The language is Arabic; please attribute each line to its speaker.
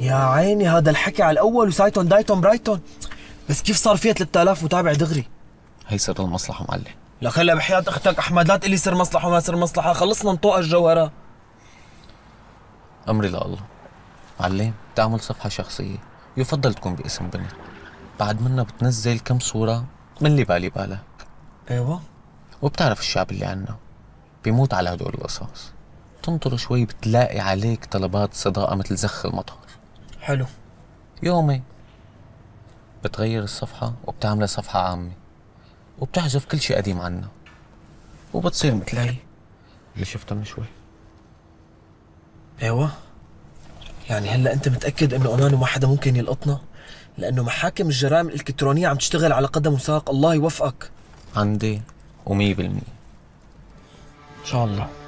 Speaker 1: يا عيني هذا الحكي على الاول وسايتون دايتون برايتون بس كيف صار فيها 3000 متابع دغري هي سر المصلحه معلم
Speaker 2: لا خلى بحياة اختك احمد لا تقول لي سر مصلحه وما سر مصلحه خلصنا نطوق الجوهره
Speaker 3: امري لله معلم تعمل صفحه شخصيه يفضل تكون باسم بنت بعد منها بتنزل كم صوره من اللي بالي بالها ايوه وبتعرف الشعب اللي عنا بيموت على هدول القصص تنطر شوي بتلاقي عليك طلبات صداقه مثل زخ المطر حلو يومين بتغير الصفحة وبتعملها صفحة عامة وبتحذف كل شيء قديم عنا وبتصير مثل هي اللي شفتها من شوي ايوه
Speaker 4: يعني هلا انت متاكد انه امان وما حدا ممكن يلقطنا لانه محاكم الجرائم الالكترونيه عم تشتغل على قدم وساق الله يوفقك
Speaker 5: عندي و100% ان
Speaker 6: شاء الله